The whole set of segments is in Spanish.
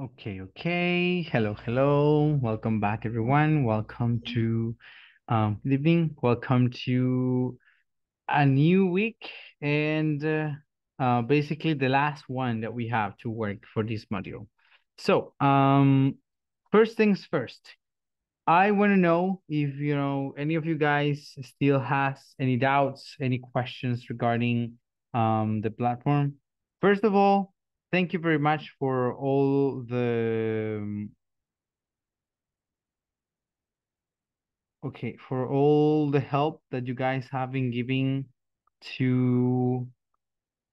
Okay, okay. Hello, hello. Welcome back, everyone. Welcome to um, living. Welcome to a new week and uh, uh, basically the last one that we have to work for this module. So, um, first things first. I want to know if you know any of you guys still has any doubts, any questions regarding um, the platform. First of all, thank you very much for all the okay for all the help that you guys have been giving to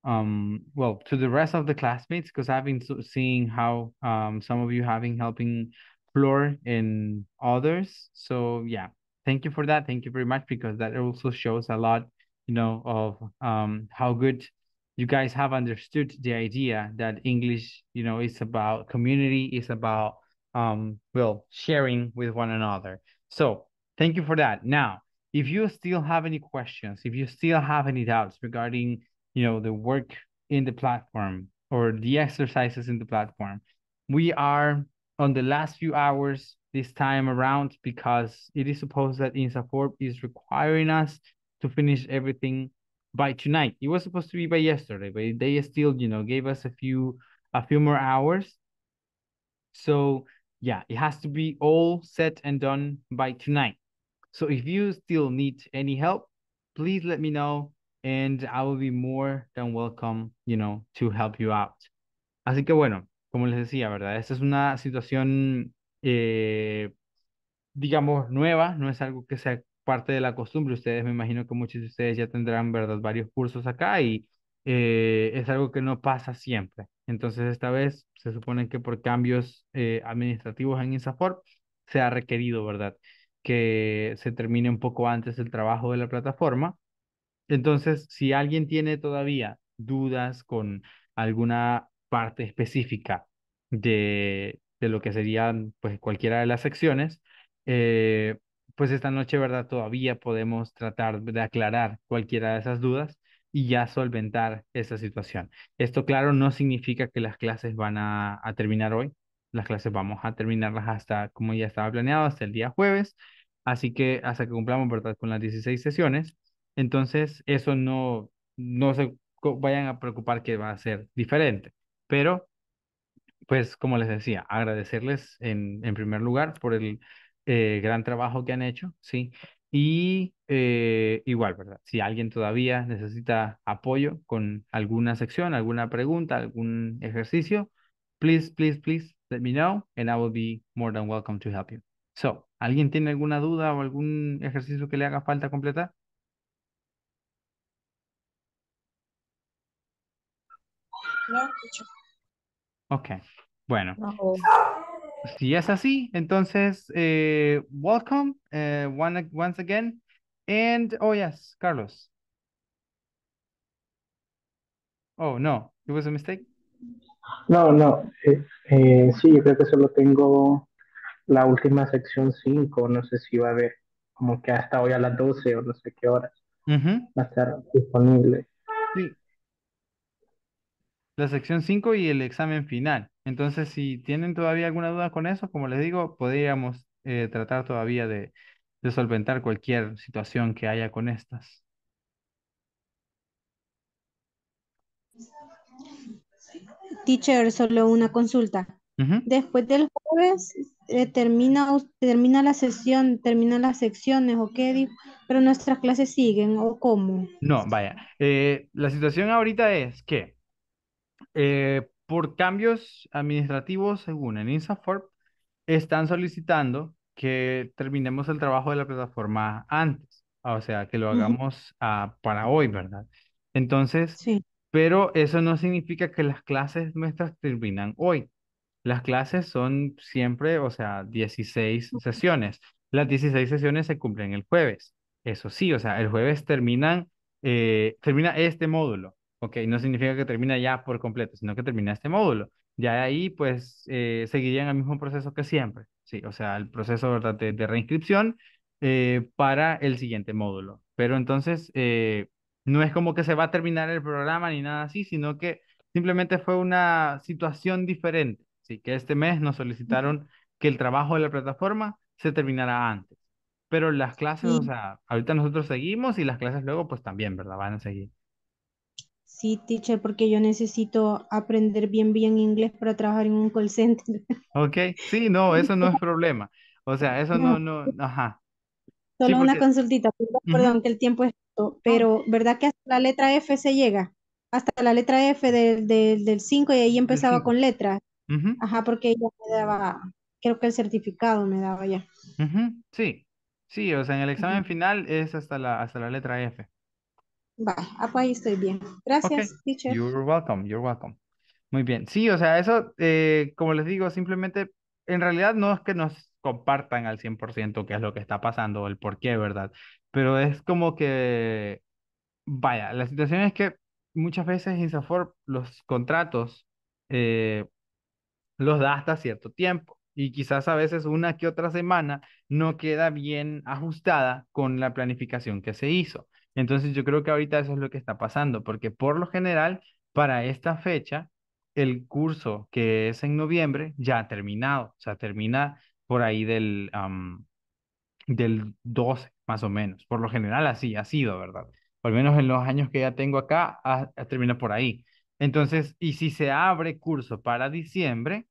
um well to the rest of the classmates because i've been seeing how um some of you have been helping floor in others so yeah thank you for that thank you very much because that also shows a lot you know of um how good you guys have understood the idea that English, you know, is about community, is about um, well, sharing with one another. So thank you for that. Now, if you still have any questions, if you still have any doubts regarding, you know, the work in the platform or the exercises in the platform, we are on the last few hours this time around because it is supposed that InsaForb is requiring us to finish everything by tonight. It was supposed to be by yesterday, but they still, you know, gave us a few a few more hours. So yeah, it has to be all set and done by tonight. So if you still need any help, please let me know and I will be more than welcome, you know, to help you out. Así que bueno, como les decía, ¿verdad? Esta es una situación, eh, digamos, nueva, no es algo que se parte de la costumbre. Ustedes, me imagino que muchos de ustedes ya tendrán, ¿verdad?, varios cursos acá y eh, es algo que no pasa siempre. Entonces, esta vez se supone que por cambios eh, administrativos en INSAFOR se ha requerido, ¿verdad?, que se termine un poco antes el trabajo de la plataforma. Entonces, si alguien tiene todavía dudas con alguna parte específica de, de lo que serían pues cualquiera de las secciones, eh, pues esta noche, ¿verdad? Todavía podemos tratar de aclarar cualquiera de esas dudas y ya solventar esa situación. Esto, claro, no significa que las clases van a, terminar hoy. Las clases vamos a terminarlas hasta, como ya estaba planeado, hasta el día jueves. Así que hasta que cumplamos, ¿verdad? Con las 16 sesiones. Entonces, eso no, no se vayan a preocupar que va a ser diferente. Pero, pues, como les decía, agradecerles en, en primer lugar por el eh, gran trabajo que han hecho, ¿sí? Y eh, igual, ¿verdad? Si alguien todavía necesita apoyo con alguna sección, alguna pregunta, algún ejercicio, please, please, please let me know and I will be more than welcome to help you. So, ¿alguien tiene alguna duda o algún ejercicio que le haga falta completar? No, Ok, bueno. Si es así, entonces, eh, welcome eh, once again. And, oh yes, Carlos. Oh, no, it was a mistake. No, no, eh, sí, yo creo que solo tengo la última sección 5, no sé si va a haber como que hasta hoy a las 12 o no sé qué horas va a estar disponible. Sí. La sección 5 y el examen final. Entonces, si tienen todavía alguna duda con eso, como les digo, podríamos eh, tratar todavía de, solventar cualquier situación que haya con estas. Teacher, solo una consulta. Después del jueves eh, termina, termina la sesión, termina las secciones, ¿o qué? Pero nuestras clases siguen, ¿o cómo? No, vaya. Eh, la situación ahorita es que eh, por cambios administrativos, según el INSAFORP, están solicitando que terminemos el trabajo de la plataforma antes, o sea, que lo hagamos ah, para hoy, ¿verdad? Entonces, pero eso no significa que las clases nuestras terminan hoy. Las clases son siempre, o sea, 16 sesiones. Las 16 sesiones se cumplen el jueves. Eso sí, o sea, el jueves terminan, eh, termina este módulo Ok, no significa que termina ya por completo, sino que termina este módulo. Ya ahí, pues, eh, seguirían el mismo proceso que siempre. Sí, o sea, el proceso De, reinscripción eh, para el siguiente módulo. Pero entonces, eh, no es como que se va a terminar el programa ni nada así, sino que simplemente fue una situación diferente. Sí, que este mes nos solicitaron que el trabajo de la plataforma se terminara antes. Pero las clases, o sea, ahorita nosotros seguimos y las clases luego, pues también, ¿verdad? Van a seguir. Sí, teacher, porque yo necesito aprender bien, bien inglés para trabajar en un call center. Ok, sí, no, eso no es problema. O sea, eso no, no, ajá. Solo una consultita, perdón, que el tiempo es corto, pero ¿verdad que hasta la letra F se llega? Hasta la letra F del 5 y ahí empezaba con letras. Ajá, porque ella me daba, creo que el certificado me daba ya. Sí, sí, o sea, en el examen final es hasta la, hasta la letra F. Vale, ah, pues ahí estoy bien. Gracias, teacher. You're welcome, you're welcome. Muy bien. Sí, o sea, eso, eh, como les digo, simplemente, en realidad no es que nos compartan al 100% qué es lo que está pasando, el por qué, ¿verdad? Pero es como que, vaya, la situación es que muchas veces Insafor los contratos eh, los da hasta cierto tiempo y quizás a veces una que otra semana no queda bien ajustada con la planificación que se hizo. Entonces yo creo que ahorita eso es lo que está pasando, porque por lo general, para esta fecha, el curso que es en noviembre ya ha terminado, o sea, termina por ahí del, del 12, más o menos. Por lo general así ha sido, ¿verdad? Por lo menos en los años que ya tengo acá, ha termina por ahí. Entonces, y si se abre curso para diciembre,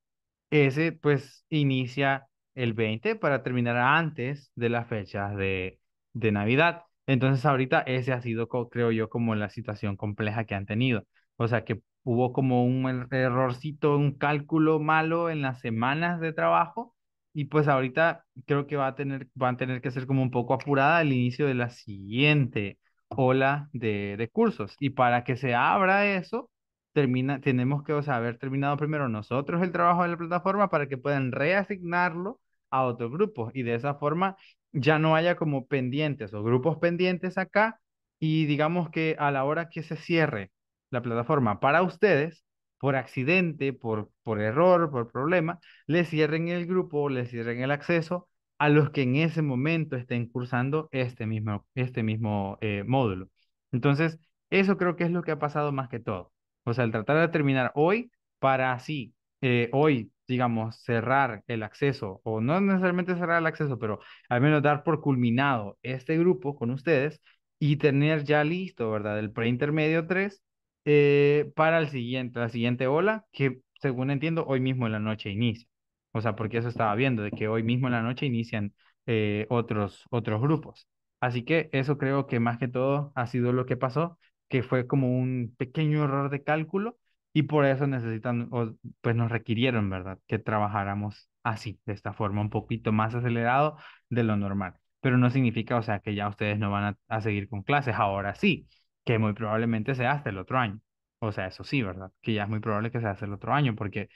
ese pues inicia el 20 para terminar antes de las fechas de, de Navidad. Entonces ahorita ese ha sido, creo yo, como la situación compleja que han tenido. O sea, que hubo como un er, errorcito, un cálculo malo en las semanas de trabajo y pues ahorita creo que va a tener, van a tener que ser como un poco apurada el inicio de la siguiente ola de, cursos. Y para que se abra eso, termina, tenemos que o haber terminado primero nosotros el trabajo de la plataforma para que puedan reasignarlo a otros grupos y de esa forma ya no haya como pendientes o grupos pendientes acá y digamos que a la hora que se cierre la plataforma para ustedes, por accidente, por, por error, por problema, le cierren el grupo, le cierren el acceso a los que en ese momento estén cursando este mismo, este mismo eh, módulo. Entonces, eso creo que es lo que ha pasado más que todo. O sea, el tratar de terminar hoy para así, eh, hoy digamos, cerrar el acceso, o no necesariamente cerrar el acceso, pero al menos dar por culminado este grupo con ustedes y tener ya listo, ¿verdad? El preintermedio 3 eh, para el siguiente, la siguiente ola, que según entiendo, hoy mismo en la noche inicia. O sea, porque eso estaba viendo, de que hoy mismo en la noche inician eh, otros, otros grupos. Así que eso creo que más que todo ha sido lo que pasó, que fue como un pequeño error de cálculo, y por eso necesitan, pues nos requirieron, ¿verdad? Que trabajáramos así, de esta forma, un poquito más acelerado de lo normal. Pero no significa, o sea, que ya ustedes no van a, seguir con clases. Ahora sí, que muy probablemente sea hasta el otro año. O sea, eso sí, ¿verdad? Que ya es muy probable que sea hasta el otro año, porque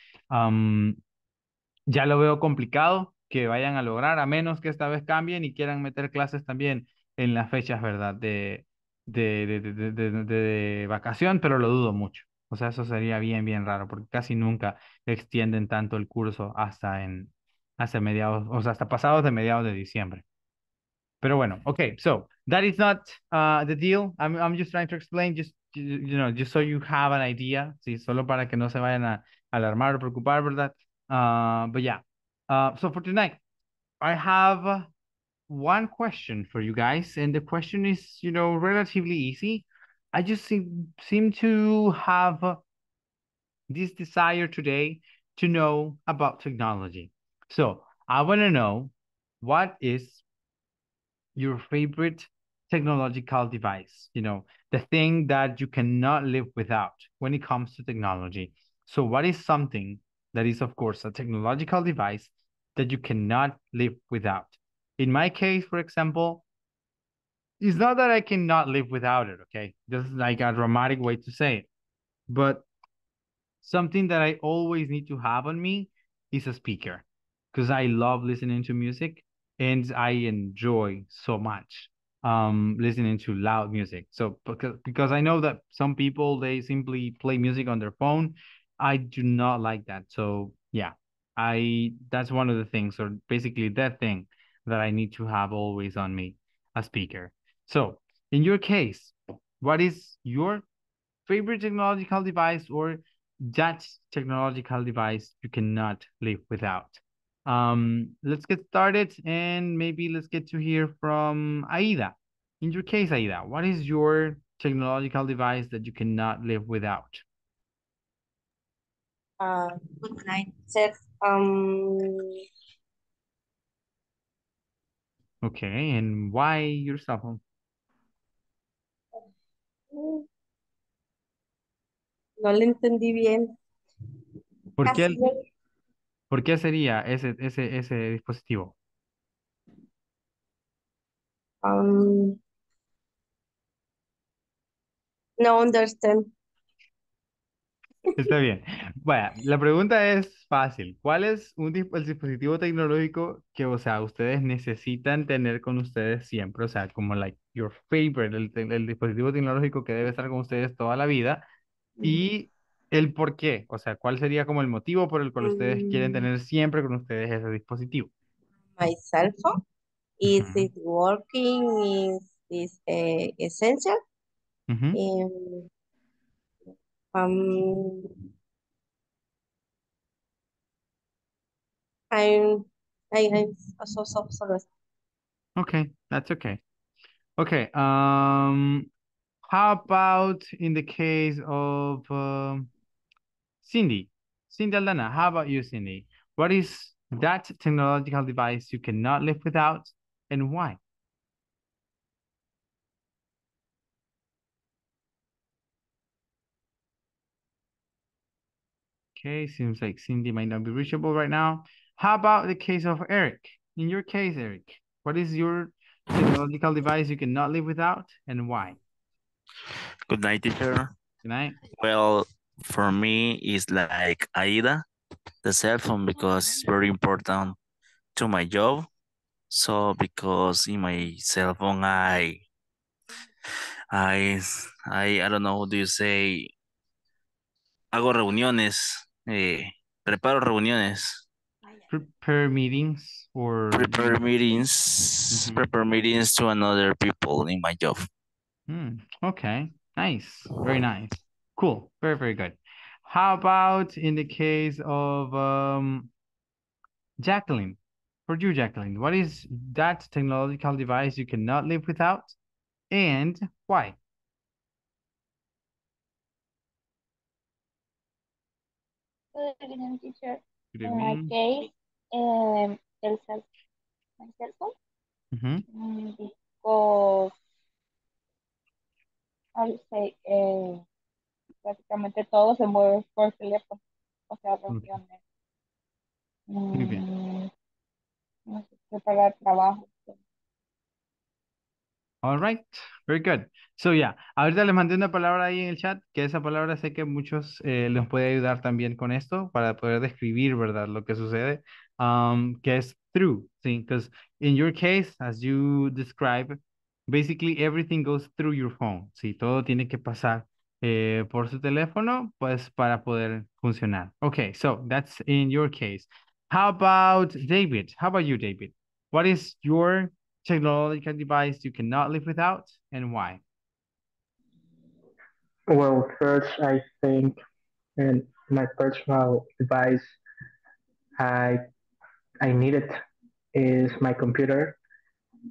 ya lo veo complicado que vayan a lograr, a menos que esta vez cambien y quieran meter clases también en las fechas, ¿verdad? de, de, de, de, vacación, pero lo dudo mucho. O sea, eso sería bien, bien raro, porque casi nunca extienden tanto el curso hasta en, hasta mediados, o sea, hasta pasados de mediados de diciembre. Pero bueno, ok, so that is not uh, the deal. I'm, I'm just trying to explain, just, you know, just so you have an idea, ¿sí? Solo para que no se vayan a alarmar o preocupar, ¿verdad? Uh, but yeah, uh, so for tonight, I have one question for you guys, and the question is, you know, relatively easy. I just seem, seem to have this desire today to know about technology. So I want to know what is your favorite technological device, you know, the thing that you cannot live without when it comes to technology. So what is something that is, of course, a technological device that you cannot live without? In my case, for example, it's not that I cannot live without it, okay? This is like a dramatic way to say it. But something that I always need to have on me is a speaker because I love listening to music and I enjoy so much um listening to loud music so because because i know that some people they simply play music on their phone i do not like that so yeah i that's one of the things or basically that thing that i need to have always on me a speaker so in your case, what is your favorite technological device or that technological device you cannot live without? Um, let's get started and maybe let's get to hear from Aida. In your case, Aida, what is your technological device that you cannot live without? Uh, good night, Seth. Um... Okay, and why your cell phone? No le entendí bien. ¿Por qué, por qué sería ese, ese, ese dispositivo? Um, no understand. Está bien. Bueno, la pregunta es fácil. ¿Cuál es un, el dispositivo tecnológico que, o sea, ustedes necesitan tener con ustedes siempre? O sea, como like your favorite, el, dispositivo tecnológico que debe estar con ustedes toda la vida. Mm. Y el por qué, o sea, ¿cuál sería como el motivo por el cual ustedes quieren mm. tener siempre con ustedes ese dispositivo? My Is it working? Is this eh, essential? Um, I'm I, I'm so, so sorry. Okay, that's okay. Okay. Um, how about in the case of uh, Cindy? Cindy Aldana, how about you, Cindy? What is that technological device you cannot live without and why? Okay, seems like Cindy might not be reachable right now. How about the case of Eric? In your case, Eric, what is your technological device you cannot live without and why? Good night, teacher. Good night. Well, for me, it's like AIDA, the cell phone, because it's very important to my job. So because in my cell phone, I, I, I, I don't know, do you say, hago reuniones Eh, preparo reuniones. Ah, prepare meetings or... Prepare meetings. Mm -hmm. Prepare meetings to another people in my job. Mm, okay, nice. Very nice. Cool. Very, very good. How about in the case of um, Jacqueline? For you, Jacqueline, what is that technological device you cannot live without and why? el prácticamente eh, todo se mueve por teléfono, o sea, reuniones. Mm, Muy trabajo. All right, very good. So yeah, ahorita les mandé una palabra ahí en el chat, que esa palabra sé que muchos eh, les puede ayudar también con esto para poder describir, ¿verdad? Lo que sucede, um, que es through, ¿sí? Because in your case, as you describe, basically everything goes through your phone, ¿sí? Todo tiene que pasar eh, por su teléfono, pues para poder funcionar. Okay, so that's in your case. How about David? How about you, David? What is your technological device you cannot live without and why? Well, first, I think and my personal device I I need it is my computer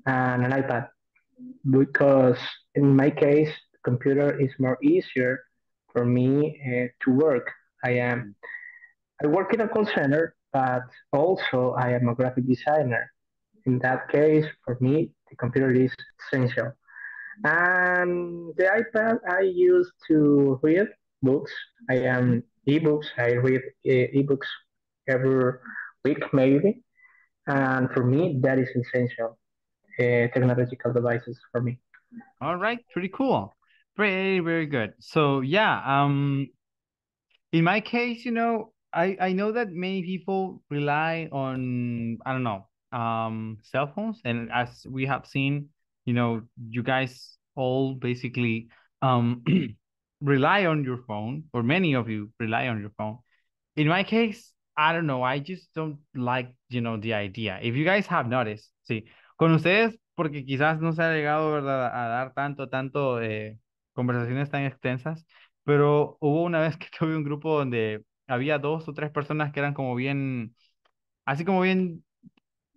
and an iPad because in my case, computer is more easier for me uh, to work. I am I work in a call center, but also I am a graphic designer in that case, for me, the computer is essential. And the iPad I use to read books. I am ebooks. I read eh, ebooks every week, maybe. And for me, that is essential uh, technological devices for me. All right, pretty cool. Very, very good. So yeah, um, in my case, you know, I I know that many people rely on I don't know um, cell phones, and as we have seen, you know, you guys all basically um, rely on your phone, or many of you rely on your phone. In my case, I don't know. I just don't like, you know, the idea. If you guys have noticed, sí, con ustedes, porque quizás no se ha llegado, ¿verdad?, a dar tanto, tanto eh, conversaciones tan extensas, pero hubo una vez que tuve un grupo donde había dos o tres personas que eran como bien, así como bien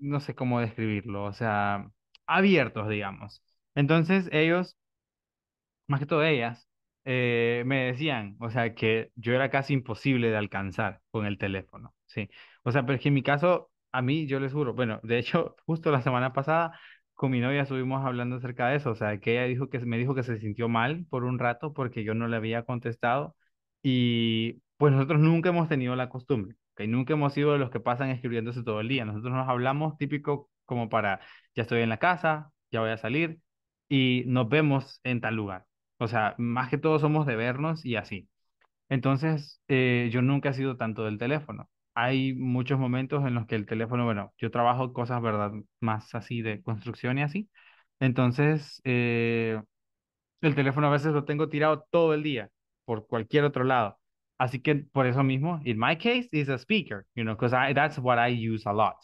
no sé cómo describirlo, o sea, abiertos, digamos. Entonces ellos, más que todo ellas, eh, me decían, o sea, que yo era casi imposible de alcanzar con el teléfono, sí. O sea, pero es que en mi caso, a mí, yo les juro, bueno, de hecho, justo la semana pasada con mi novia estuvimos hablando acerca de eso, o sea, que ella dijo que me dijo que se sintió mal por un rato porque yo no le había contestado y pues nosotros nunca hemos tenido la costumbre y Nunca hemos sido los que pasan escribiéndose todo el día. Nosotros nos hablamos típico como para, ya estoy en la casa, ya voy a salir y nos vemos en tal lugar. O sea, más que todo somos de vernos y así. Entonces, eh, yo nunca he sido tanto del teléfono. Hay muchos momentos en los que el teléfono, bueno, yo trabajo cosas, ¿verdad? Más así de construcción y así. Entonces, eh, el teléfono a veces lo tengo tirado todo el día por cualquier otro lado. Así que por eso mismo, in my case, is a speaker, you know, because I that's what I use a lot.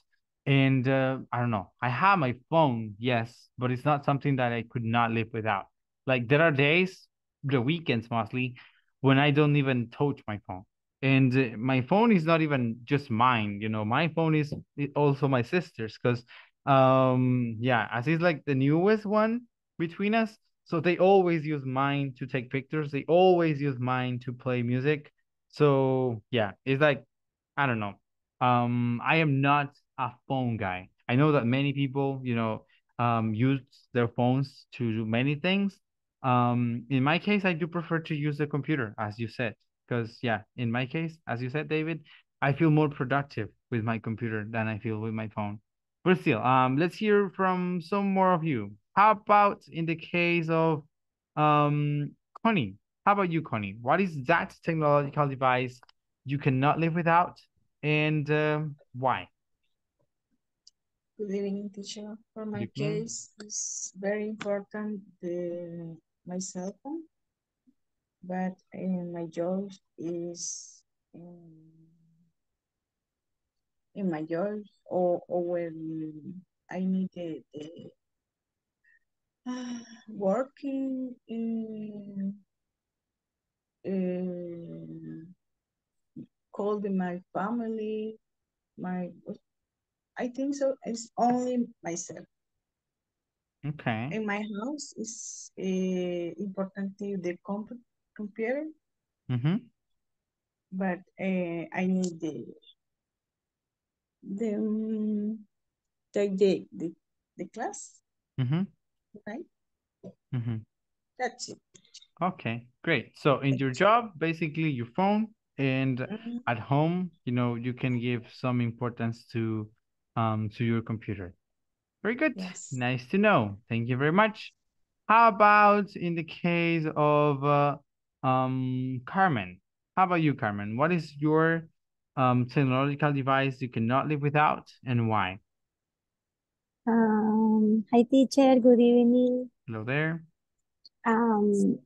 And uh, I don't know, I have my phone, yes, but it's not something that I could not live without. Like there are days, the weekends mostly, when I don't even touch my phone. And uh, my phone is not even just mine, you know, my phone is also my sister's because, um, yeah, as it's like the newest one between us. So they always use mine to take pictures. They always use mine to play music. So yeah, it's like I don't know. Um, I am not a phone guy. I know that many people, you know, um, use their phones to do many things. Um, in my case, I do prefer to use the computer, as you said, because yeah, in my case, as you said, David, I feel more productive with my computer than I feel with my phone. But still, um, let's hear from some more of you. How about in the case of um Connie? How about you, Connie? What is that technological device you cannot live without and um, why? Good evening, teacher. For my case, it's very important the, my cell phone, but in eh, my job is eh, in my job or, or when I need the, the uh, working in uh, called called my family, my, I think so. It's only myself. Okay. In my house is uh, important the comp computer. Mm -hmm. But uh, I need the the um, take the, the the class. Mm -hmm. Right. Mm -hmm. That's it. Okay, great. So in your job, basically your phone and mm -hmm. at home, you know, you can give some importance to um to your computer. Very good. Yes. Nice to know. Thank you very much. How about in the case of uh, um Carmen? How about you, Carmen? What is your um technological device you cannot live without and why? Um, hi teacher, good evening. Hello there. Um,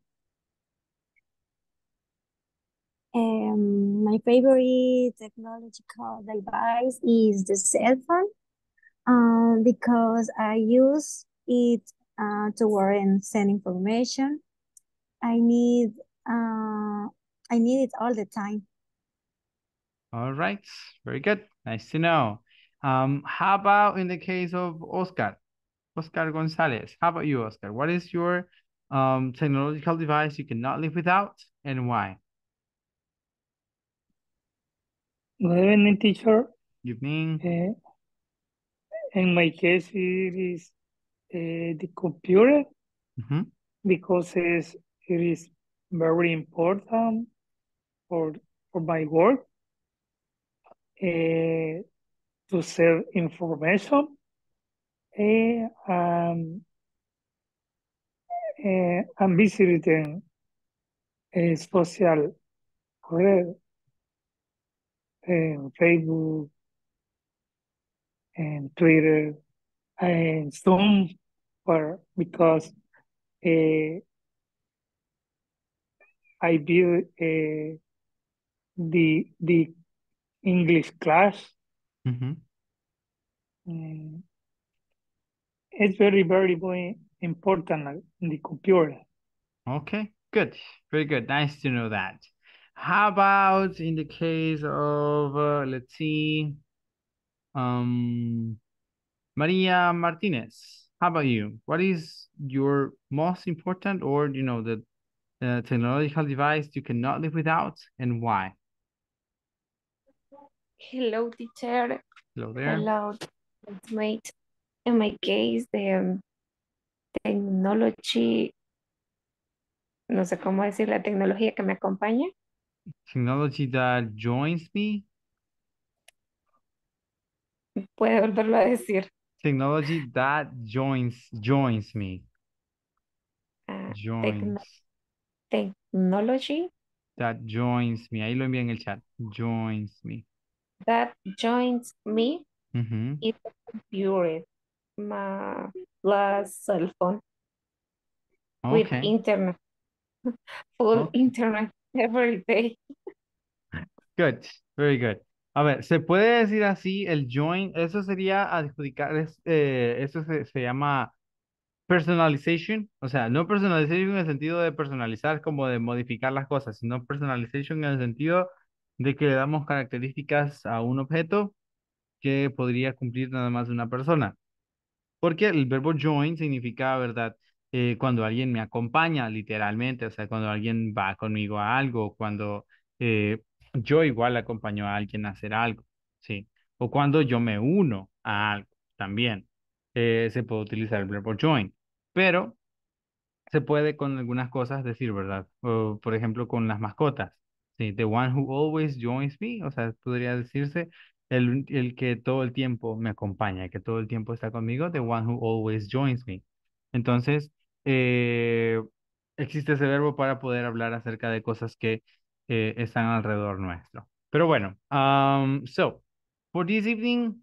Um, my favorite technological device is the cell phone um, because I use it uh, to work and send information. I need uh, I need it all the time. All right, very good. Nice to know. Um, how about in the case of Oscar, Oscar Gonzalez? How about you, Oscar? What is your um, technological device you cannot live without and why? Good evening, teacher. Evening. Uh, in my case, it is uh, the computer mm -hmm. because it's, very important for, for my work uh, to save information. Um, and visiting social career and Facebook and Twitter and Zoom for because uh, I built uh, eh, the the English class. Mm-hmm. Eh, it's very very very important in the computer. Okay, good, very good. Nice to know that. How about in the case of, uh, let's see, um, Maria Martinez, how about you? What is your most important or, you know, the, technological device you cannot live without and why? Hello, teacher. Hello there. Hello, mate. In my case, the um, technology, no sé cómo decir, la tecnología que me acompaña Technology that joins me. Puede volverlo a decir. Technology that joins joins me. Ah, joins. technology. That joins me. Ahí lo envié en el chat. Joins me. That joins me. Mm -hmm. It's computer. My plus cell phone. Okay. With internet. Full okay. internet. Every day. Good, very good. A ver, ¿se puede decir así el join? Eso sería adjudicar, eh, eso se, se, llama personalization, o sea, no personalization en el sentido de personalizar, como de modificar las cosas, sino personalization en el sentido de que le damos características a un objeto que podría cumplir nada más una persona. Porque el verbo join significa, ¿verdad? Eh, cuando alguien me acompaña literalmente, o sea, cuando alguien va conmigo a algo, cuando eh, yo igual acompaño a alguien a hacer algo, ¿sí? O cuando yo me uno a algo también. Eh, se puede utilizar el verbo join, pero se puede con algunas cosas decir, ¿verdad? por ejemplo, con las mascotas. Sí, the one who always joins me, o sea, podría decirse el, el que todo el tiempo me acompaña, que todo el tiempo está conmigo, the one who always joins me. Entonces, eh, existe ese verbo para poder hablar acerca de cosas que eh, están alrededor nuestro. Pero bueno, um, so for this evening,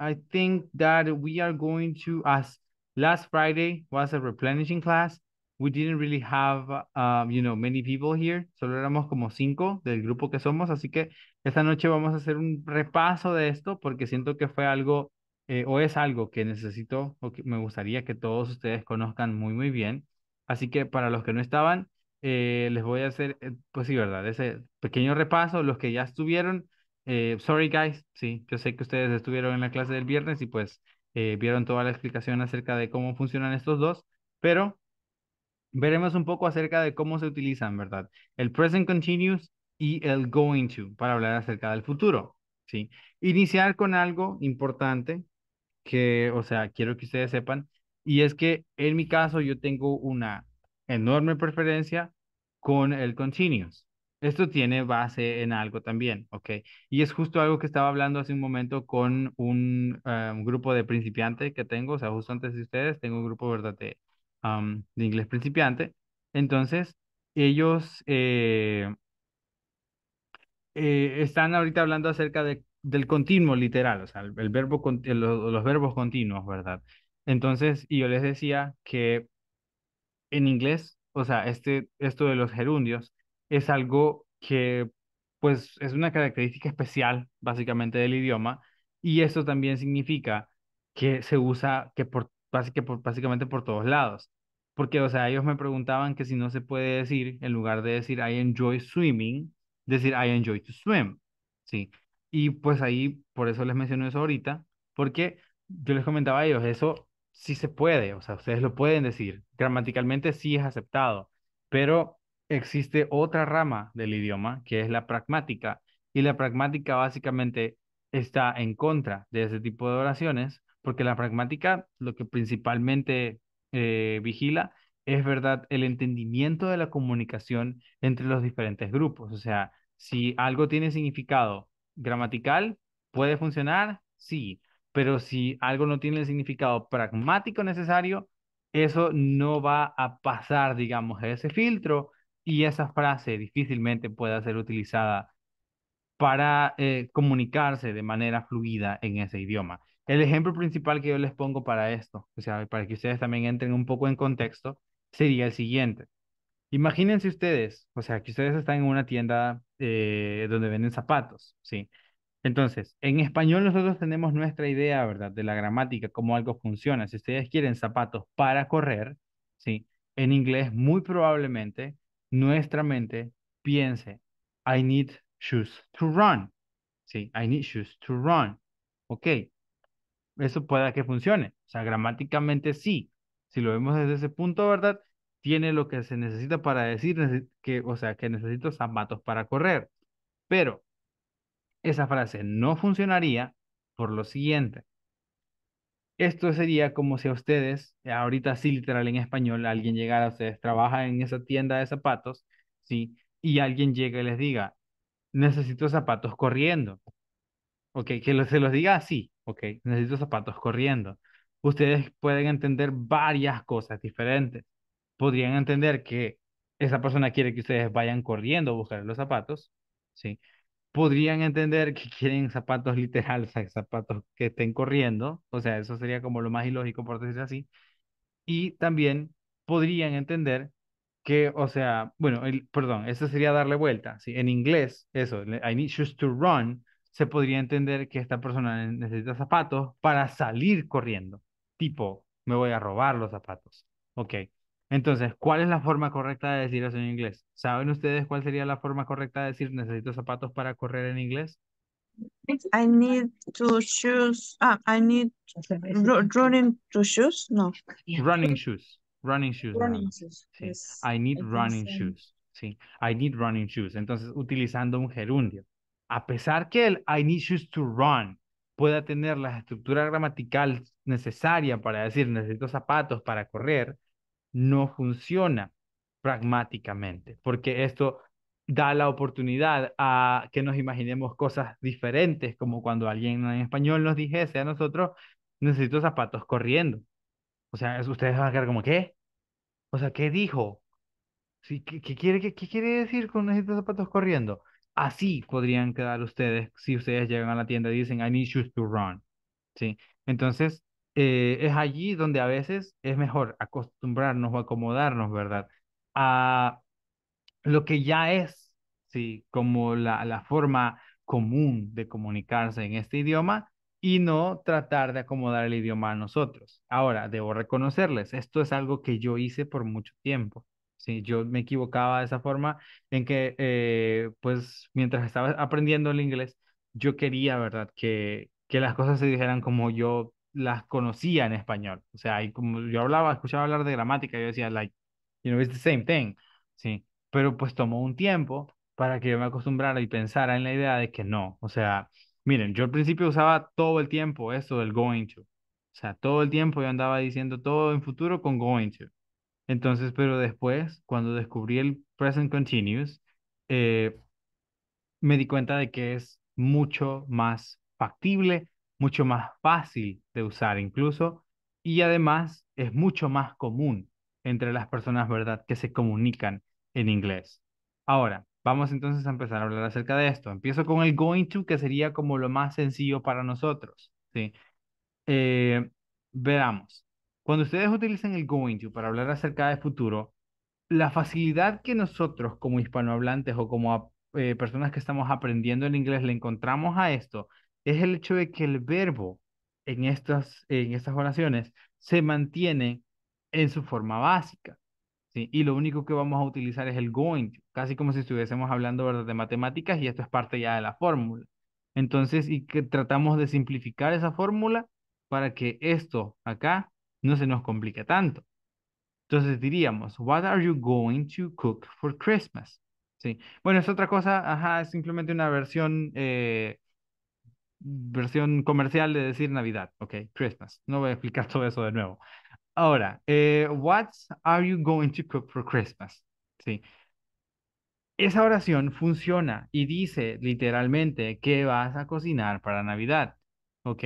I think that we are going to, as last Friday was a replenishing class, we didn't really have, um, you know, many people here. Solo éramos como cinco del grupo que somos. Así que esta noche vamos a hacer un repaso de esto porque siento que fue algo eh, o es algo que necesito o que me gustaría que todos ustedes conozcan muy, muy bien. Así que para los que no estaban, eh, les voy a hacer, eh, pues sí, ¿verdad? Ese pequeño repaso, los que ya estuvieron, sorry guys, sí, yo sé que ustedes estuvieron en la clase del viernes y pues vieron toda la explicación acerca de cómo funcionan estos dos, pero veremos un poco acerca de cómo se utilizan, ¿verdad? El present continuous y el going to para hablar acerca del futuro, ¿sí? Iniciar con algo importante que, o sea, quiero que ustedes sepan, y es que en mi caso yo tengo una enorme preferencia con el continuous. Esto tiene base en algo también, ¿ok? Y es justo algo que estaba hablando hace un momento con un, eh, grupo de principiantes que tengo, o sea, justo antes de ustedes, tengo un grupo, ¿verdad?, de, inglés principiante. Entonces, ellos eh, eh, están ahorita hablando acerca de del continuo literal, o sea, el, verbo, los verbos continuos, ¿verdad? Entonces, y yo les decía que en inglés, o sea, este, esto de los gerundios es algo que, pues, es una característica especial, básicamente, del idioma, y esto también significa que se usa, que por, básicamente por todos lados. Porque, o sea, ellos me preguntaban que si no se puede decir, en lugar de decir I enjoy swimming, decir I enjoy to swim, ¿sí? sí y pues ahí, por eso les menciono eso ahorita, porque yo les comentaba a ellos, eso sí se puede, o sea, ustedes lo pueden decir, gramaticalmente sí es aceptado, pero existe otra rama del idioma que es la pragmática, y la pragmática básicamente está en contra de ese tipo de oraciones, porque la pragmática lo que principalmente eh, vigila es verdad el entendimiento de la comunicación entre los diferentes grupos, o sea, si algo tiene significado gramatical puede funcionar, sí, pero si algo no tiene el significado pragmático necesario, eso no va a pasar, digamos, ese filtro y esa frase difícilmente pueda ser utilizada para eh, comunicarse de manera fluida en ese idioma. El ejemplo principal que yo les pongo para esto, o sea, para que ustedes también entren un poco en contexto, sería el siguiente. Imagínense ustedes, o sea, que ustedes están en una tienda eh, donde venden zapatos, ¿sí? Entonces, en español nosotros tenemos nuestra idea, ¿verdad? De la gramática, cómo algo funciona. Si ustedes quieren zapatos para correr, ¿sí? En inglés, muy probablemente, nuestra mente piense, I need shoes to run, ¿sí? I need shoes to run, ¿ok? Eso pueda que funcione. O sea, gramáticamente sí. Si lo vemos desde ese punto, ¿verdad? tiene lo que se necesita para decir que, o sea, que necesito zapatos para correr. Pero esa frase no funcionaría por lo siguiente. Esto sería como si a ustedes, ahorita sí literal en español, alguien llegara, a ustedes trabaja en esa tienda de zapatos, ¿sí? Y alguien llega y les diga, necesito zapatos corriendo. Ok, que se los diga así, ok, necesito zapatos corriendo. Ustedes pueden entender varias cosas diferentes podrían entender que esa persona quiere que ustedes vayan corriendo a buscar los zapatos, ¿sí? Podrían entender que quieren zapatos literales, zapatos que estén corriendo, o sea, eso sería como lo más ilógico, por decirlo así. Y también podrían entender que, o sea, bueno, el, perdón, eso sería darle vuelta, ¿sí? En inglés, eso, I need shoes to run, se podría entender que esta persona necesita zapatos para salir corriendo, tipo, me voy a robar los zapatos, ok. Entonces, ¿cuál es la forma correcta de decir eso en inglés? ¿Saben ustedes cuál sería la forma correcta de decir necesito zapatos para correr en inglés? I need to shoes. Ah, I need running to shoes. No. Running shoes. Running shoes. Running shoes. I need running eh, shoes. Sí. I need running shoes. Entonces, utilizando un gerundio. A pesar que el I need shoes to run pueda tener la estructura gramatical necesaria para decir necesito zapatos para correr, no funciona pragmáticamente, porque esto da la oportunidad a que nos imaginemos cosas diferentes, como cuando alguien en español nos dijese a nosotros, necesito zapatos corriendo. O sea, ustedes van a quedar como, ¿qué? O sea, ¿qué dijo? ¿Sí? ¿Qué, quiere, qué, qué quiere decir con necesito zapatos corriendo? Así podrían quedar ustedes si ustedes llegan a la tienda y dicen, I need shoes to run. ¿Sí? Entonces, eh, es allí donde a veces es mejor acostumbrarnos o acomodarnos, ¿verdad? A lo que ya es, ¿sí? Como la, la forma común de comunicarse en este idioma y no tratar de acomodar el idioma a nosotros. Ahora, debo reconocerles, esto es algo que yo hice por mucho tiempo. Sí, yo me equivocaba de esa forma en que, eh, pues, mientras estaba aprendiendo el inglés, yo quería, ¿verdad?, que, que las cosas se dijeran como yo las conocía en español. O sea, y como yo hablaba, escuchaba hablar de gramática, yo decía, like, you know, it's the same thing. Sí, pero pues tomó un tiempo para que yo me acostumbrara y pensara en la idea de que no. O sea, miren, yo al principio usaba todo el tiempo eso del going to. O sea, todo el tiempo yo andaba diciendo todo en futuro con going to. Entonces, pero después, cuando descubrí el present continuous, eh, me di cuenta de que es mucho más factible mucho más fácil de usar incluso y además es mucho más común entre las personas, ¿verdad?, que se comunican en inglés. Ahora, vamos entonces a empezar a hablar acerca de esto. Empiezo con el going to, que sería como lo más sencillo para nosotros, ¿sí? Eh, veamos, cuando ustedes utilizan el going to para hablar acerca de futuro, la facilidad que nosotros como hispanohablantes o como eh, personas que estamos aprendiendo el inglés le encontramos a esto es el hecho de que el verbo en estas, en estas oraciones se mantiene en su forma básica. ¿sí? Y lo único que vamos a utilizar es el going, casi como si estuviésemos hablando ¿verdad? de matemáticas y esto es parte ya de la fórmula. Entonces, y que tratamos de simplificar esa fórmula para que esto acá no se nos complique tanto. Entonces diríamos, what are you going to cook for Christmas? Sí. Bueno, es otra cosa, ajá, es simplemente una versión eh, versión comercial de decir Navidad, ok, Christmas. No voy a explicar todo eso de nuevo. Ahora, eh, what are you going to cook for Christmas? Sí. Esa oración funciona y dice literalmente que vas a cocinar para Navidad, ok.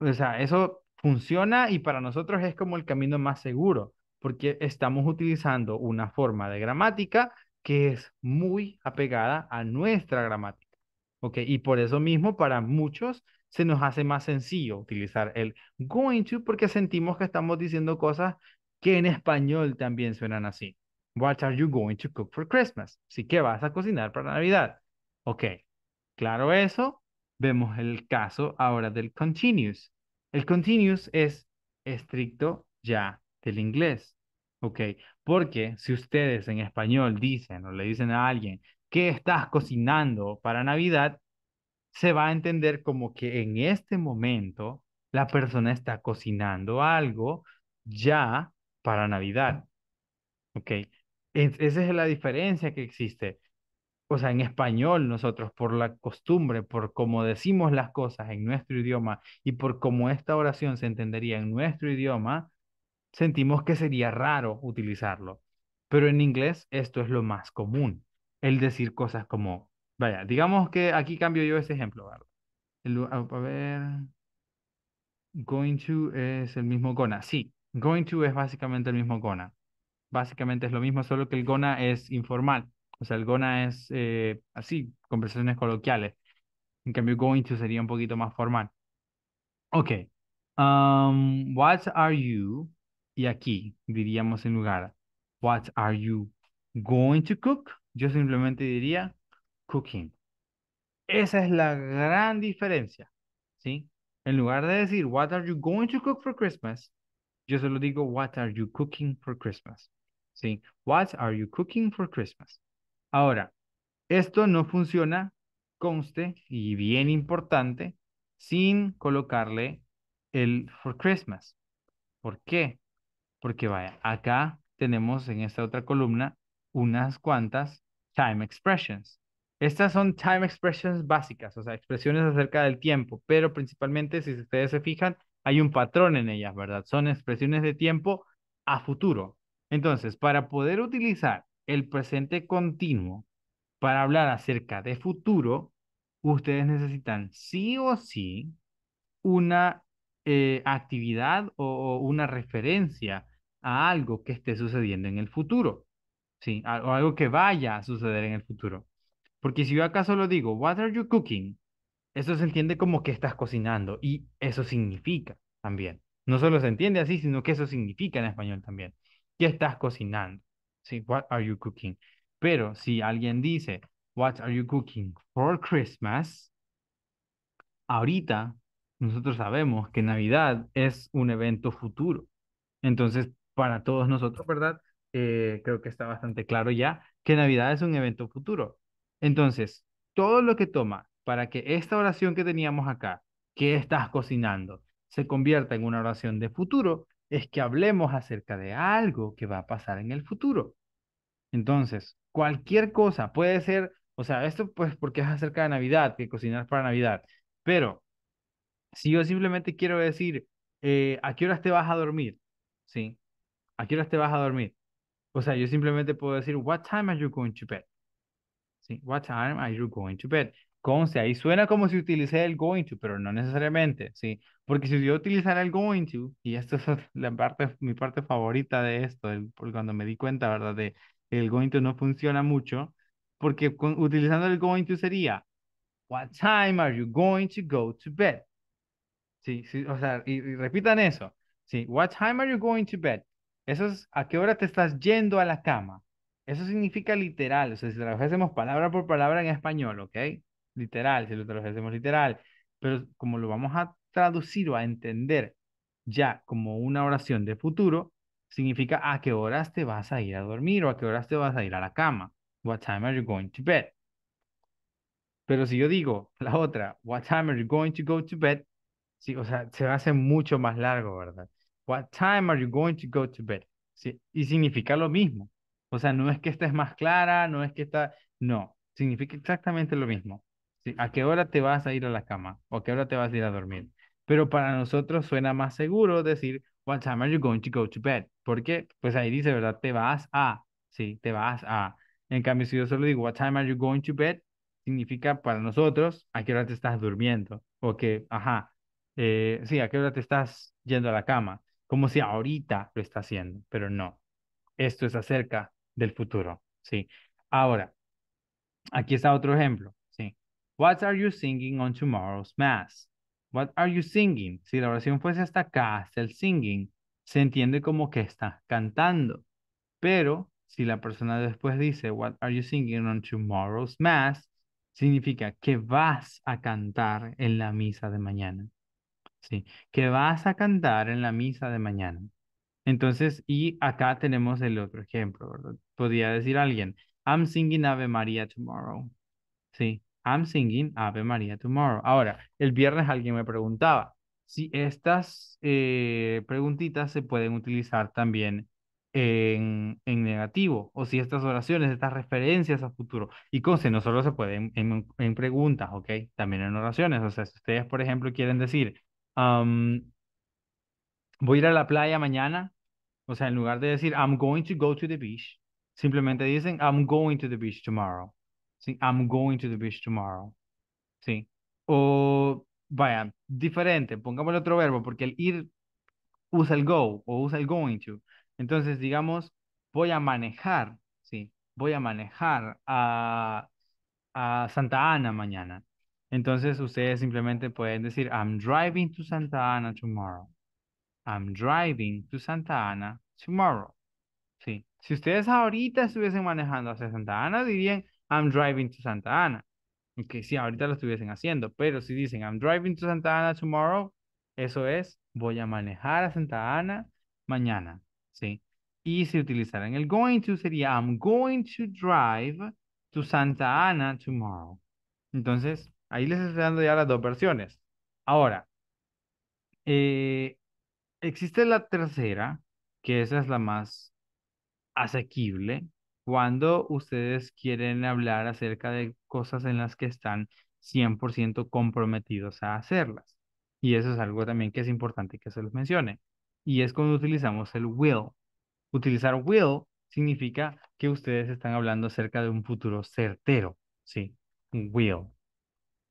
O sea, eso funciona y para nosotros es como el camino más seguro, porque estamos utilizando una forma de gramática que es muy apegada a nuestra gramática. ¿ok? Y por eso mismo para muchos se nos hace más sencillo utilizar el going to porque sentimos que estamos diciendo cosas que en español también suenan así. What are you going to cook for Christmas? Sí, ¿qué vas a cocinar para Navidad? Ok, claro eso. Vemos el caso ahora del continuous. El continuous es estricto ya del inglés. Ok, porque si ustedes en español dicen o le dicen a alguien, qué estás cocinando para Navidad, se va a entender como que en este momento la persona está cocinando algo ya para Navidad. ¿Ok? esa es la diferencia que existe. O sea, en español nosotros, por la costumbre, por cómo decimos las cosas en nuestro idioma y por cómo esta oración se entendería en nuestro idioma, sentimos que sería raro utilizarlo. Pero en inglés esto es lo más común el decir cosas como, vaya, digamos que aquí cambio yo ese ejemplo, a, ver, going to es el mismo gona. sí, going to es básicamente el mismo gona. básicamente es lo mismo, solo que el gona es informal, o sea, el gona es eh, así, conversaciones coloquiales, en cambio going to sería un poquito más formal. Ok, um, what are you, y aquí diríamos en lugar, what are you going to cook? Yo simplemente diría cooking. Esa es la gran diferencia, ¿sí? En lugar de decir, what are you going to cook for Christmas? Yo solo digo, what are you cooking for Christmas? ¿Sí? What are you cooking for Christmas? Ahora, esto no funciona, conste, y bien importante, sin colocarle el for Christmas. ¿Por qué? Porque vaya, acá tenemos en esta otra columna unas cuantas time expressions. Estas son time expressions básicas, o sea, expresiones acerca del tiempo, pero principalmente, si ustedes se fijan, hay un patrón en ellas, ¿verdad? Son expresiones de tiempo a futuro. Entonces, para poder utilizar el presente continuo para hablar acerca de futuro, ustedes necesitan sí o sí una eh, actividad o una referencia a algo que esté sucediendo en el futuro. Sí, o algo que vaya a suceder en el futuro. Porque si yo acaso lo digo, what are you cooking? Eso se entiende como que estás cocinando y eso significa también. No solo se entiende así, sino que eso significa en español también. ¿Qué estás cocinando? Sí, what are you cooking? Pero si alguien dice, what are you cooking for Christmas? Ahorita nosotros sabemos que Navidad es un evento futuro. Entonces, para todos nosotros, ¿verdad? Eh, creo que está bastante claro ya que Navidad es un evento futuro. Entonces, todo lo que toma para que esta oración que teníamos acá, que estás cocinando, se convierta en una oración de futuro, es que hablemos acerca de algo que va a pasar en el futuro. Entonces, cualquier cosa puede ser, o sea, esto pues porque es acerca de Navidad, que cocinar para Navidad, pero si yo simplemente quiero decir, eh, ¿a qué horas te vas a dormir? ¿Sí? ¿A qué horas te vas a dormir? O sea, yo simplemente puedo decir, what time are you going to bed? ¿Sí? What time are you going to bed? se, ahí suena como si utilicé el going to, pero no necesariamente, ¿sí? Porque si yo utilizara el going to, y esta es la parte, mi parte favorita de esto, cuando me di cuenta, ¿verdad? De el going to no funciona mucho, porque utilizando el going to sería, what time are you going to go to bed? Sí, sí o sea, y repitan eso. Sí, what time are you going to bed? Eso es a qué hora te estás yendo a la cama. Eso significa literal, o sea, si trabajásemos palabra por palabra en español, ¿ok? Literal, si lo trabajásemos literal, pero como lo vamos a traducir o a entender ya como una oración de futuro, significa a qué horas te vas a ir a dormir o a qué horas te vas a ir a la cama. What time are you going to bed? Pero si yo digo la otra, what time are you going to go to bed? o sea, se va a hacer mucho más largo, ¿verdad? What time are you going to go to bed? ¿Sí? Y significa lo mismo. O sea, no es que esta es más clara, no es que esta... No, significa exactamente lo mismo. ¿Sí? ¿A qué hora te vas a ir a la cama? ¿O a qué hora te vas a ir a dormir? Pero para nosotros suena más seguro decir, what time are you going to go to bed? Porque, pues ahí dice, ¿verdad? Te vas a, sí, te vas a. En cambio, si yo solo digo, what time are you going to bed? Significa para nosotros, ¿a qué hora te estás durmiendo? O que, ajá, eh, sí, ¿a qué hora te estás yendo a la cama? como si ahorita lo está haciendo, pero no. Esto es acerca del futuro, ¿sí? Ahora, aquí está otro ejemplo, ¿sí? What are you singing on tomorrow's mass? What are you singing? Si la oración fuese hasta acá, hasta el singing, se entiende como que está cantando. Pero si la persona después dice, What are you singing on tomorrow's mass? Significa que vas a cantar en la misa de mañana. Sí, que vas a cantar en la misa de mañana. Entonces, y acá tenemos el otro ejemplo, ¿verdad? Podría decir alguien, I'm singing Ave María tomorrow. Sí, I'm singing Ave María tomorrow. Ahora, el viernes alguien me preguntaba si estas eh, preguntitas se pueden utilizar también en, negativo o si estas oraciones, estas referencias a futuro. Y si no solo se pueden en, en preguntas, ¿ok? También en oraciones. O sea, si ustedes, por ejemplo, quieren decir, voy a ir a la playa mañana. O sea, en lugar de decir, I'm going to go to the beach, simplemente dicen, I'm going to the beach tomorrow. ¿Sí? I'm going to the beach tomorrow. ¿Sí? O, vaya, diferente, el otro verbo, porque el ir usa el go o usa el going to. Entonces, digamos, voy a manejar, ¿sí? Voy a manejar a, a Santa Ana mañana. Entonces ustedes simplemente pueden decir, I'm driving to Santa Ana tomorrow. I'm driving to Santa Ana tomorrow. Sí. Si ustedes ahorita estuviesen manejando hacia Santa Ana, dirían, I'm driving to Santa Ana. Que si sí, ahorita lo estuviesen haciendo, pero si dicen, I'm driving to Santa Ana tomorrow, eso es, voy a manejar a Santa Ana mañana. Sí. Y si utilizaran el going to, sería, I'm going to drive to Santa Ana tomorrow. Entonces, Ahí les estoy dando ya las dos versiones. Ahora, eh, existe la tercera, que esa es la más asequible, cuando ustedes quieren hablar acerca de cosas en las que están 100% comprometidos a hacerlas. Y eso es algo también que es importante que se los mencione. Y es cuando utilizamos el will. Utilizar will significa que ustedes están hablando acerca de un futuro certero, ¿sí? Will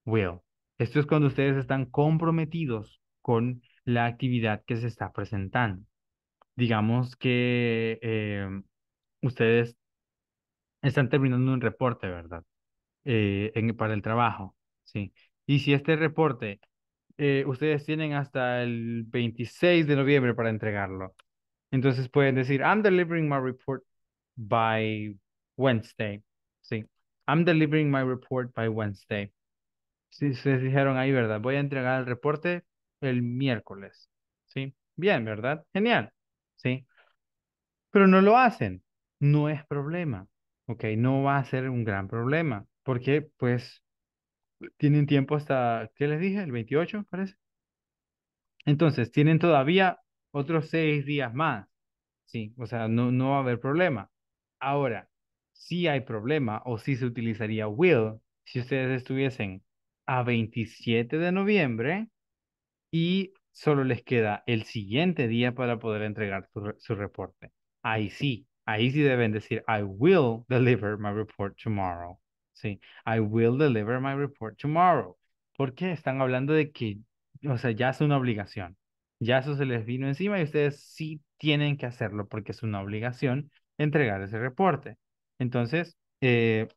will. Esto es cuando ustedes están comprometidos con la actividad que se está presentando. Digamos que em, ustedes están terminando un reporte, ¿verdad? Eh, en, para el trabajo, ¿sí? Y si este reporte, eh, ustedes tienen hasta el 26 de noviembre para entregarlo, entonces pueden decir, I'm delivering my report by Wednesday, ¿sí? I'm delivering my report by Wednesday si se dijeron ahí, ¿verdad? Voy a entregar el reporte el miércoles, ¿sí? Bien, ¿verdad? Genial, ¿sí? Pero no lo hacen, no es problema, ¿ok? No va a ser un gran problema, porque pues tienen tiempo hasta, ¿qué les dije? El 28, parece. Entonces, tienen todavía otros seis días más, ¿sí? O sea, no, no va a haber problema. Ahora, si hay problema o si se utilizaría will si ustedes estuviesen a 27 de noviembre y solo les queda el siguiente día para poder entregar su, reporte. Ahí sí, ahí sí deben decir, I will deliver my report tomorrow. Sí, I will deliver my report tomorrow. Porque están hablando de que, o sea, ya es una obligación. Ya eso se les vino encima y ustedes sí tienen que hacerlo porque es una obligación entregar ese reporte. Entonces, eh,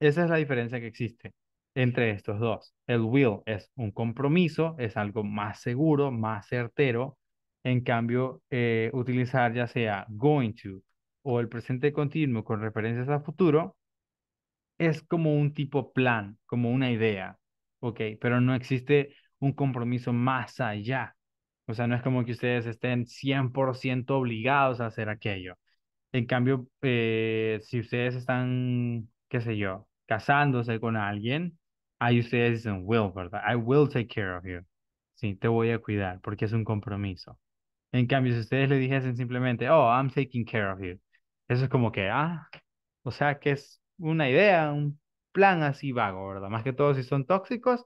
esa es la diferencia que existe entre estos dos. El will es un compromiso, es algo más seguro, más certero. En cambio, eh, utilizar ya sea going to o el presente continuo con referencias a futuro es como un tipo plan, como una idea, ¿ok? Pero no existe un compromiso más allá. O sea, no es como que ustedes estén 100% obligados a hacer aquello. En cambio, eh, si ustedes están, qué sé yo, casándose con alguien, I ustedes dicen will, ¿verdad? I will take care of you. Sí, te voy a cuidar porque es un compromiso. En cambio, si ustedes le dijesen simplemente, oh, I'm taking care of you. Eso es como que, ah, o sea que es una idea, un plan así vago, ¿verdad? Más que todo si son tóxicos,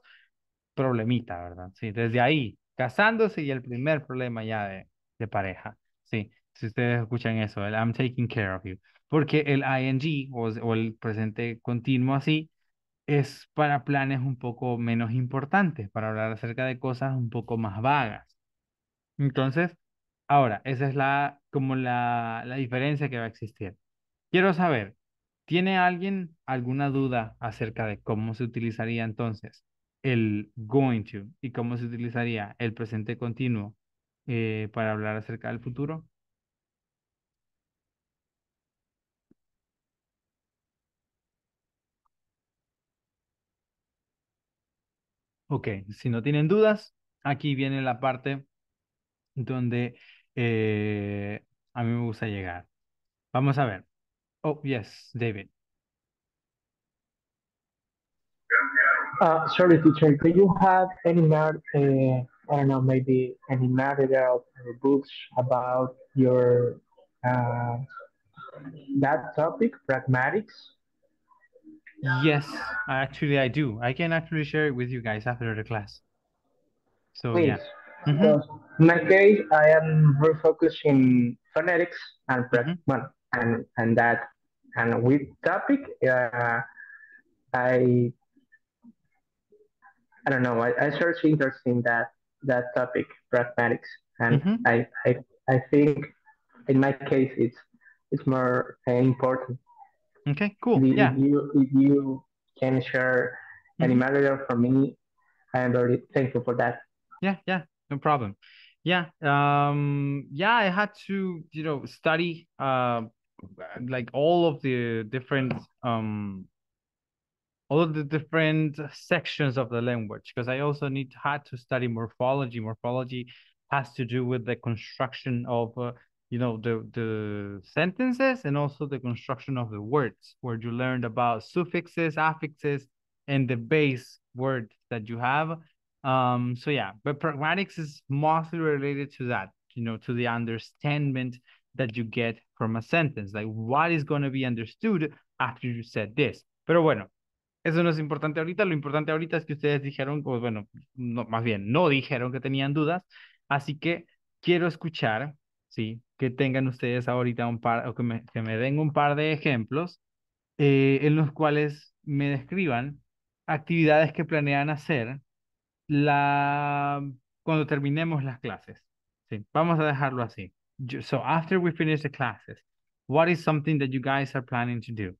problemita, ¿verdad? Sí, desde ahí, casándose y el primer problema ya de, de pareja. Sí, si ustedes escuchan eso, el I'm taking care of you. Porque el ing o, o el presente continuo así es para planes un poco menos importantes, para hablar acerca de cosas un poco más vagas. Entonces, ahora, esa es la, como la, diferencia que va a existir. Quiero saber, ¿tiene alguien alguna duda acerca de cómo se utilizaría entonces el going to y cómo se utilizaría el presente continuo eh, para hablar acerca del futuro? Ok, si no tienen dudas, aquí viene la parte donde eh, a mí me gusta llegar. Vamos a ver. Oh, yes, David. Uh, sorry, teacher, do you have any more, eh, I don't know, maybe any material or books about your, uh, that topic, pragmatics? Yes, actually, I do. I can actually share it with you guys after the class. So Please. yeah. Mm -hmm. so, mm-hmm. in my case, I am refocusing phonetics and practice, mm -hmm. and and that and with topic, uh, I I don't know. I, I search interest in that that topic, pragmatics, and mm -hmm. I, I I think in my case it's it's more important Okay, cool. If yeah. You, if you can share mm-hmm. any mm-hmm. material for me, I am very thankful for that. Yeah, yeah, no problem. Yeah, um, yeah, I had to, you know, study uh, like all of the different um all of the different sections of the language because I also need had to study morphology. Morphology has to do with the construction of uh, you know, the, the sentences and also the construction of the words, where you learned about suffixes, affixes, and the base word that you have. Um, so yeah, but pragmatics is mostly related to that, you know, to the understanding that you get from a sentence, like what is going to be understood after you said this. Pero bueno, eso no es importante ahorita, lo importante ahorita es que ustedes dijeron, pues bueno, no, más bien, no dijeron que tenían dudas, así que quiero escuchar ¿sí? Que tengan ustedes ahorita un par, o que me, den un par de ejemplos eh, en los cuales me describan actividades que planean hacer la, cuando terminemos las clases. ¿sí? Vamos a dejarlo así. So, after we finish the classes, what is something that you guys are planning to do?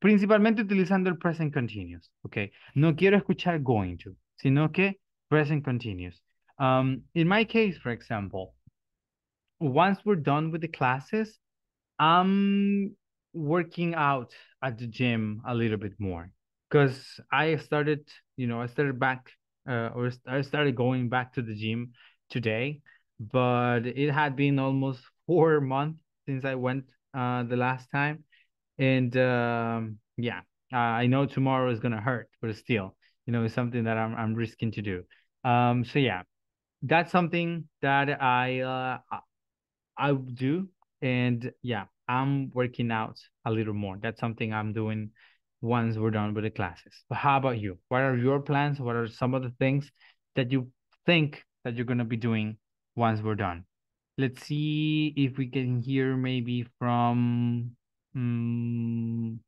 Principalmente utilizando el present continuous, ¿ok? No quiero escuchar going to, sino que present continuous. Um, in my case, for example, once we're done with the classes, I'm working out at the gym a little bit more because I started, you know, I started back uh, or I started going back to the gym today, but it had been almost four months since I went uh, the last time. And um, yeah, I know tomorrow is going to hurt, but still, you know, it's something that I'm, I'm risking to do. Um, so yeah, that's something that I uh, I do. And yeah, I'm working out a little more. That's something I'm doing once we're done with the classes. But how about you? What are your plans? What are some of the things that you think that you're going to be doing once we're done? Let's see if we can hear maybe from um,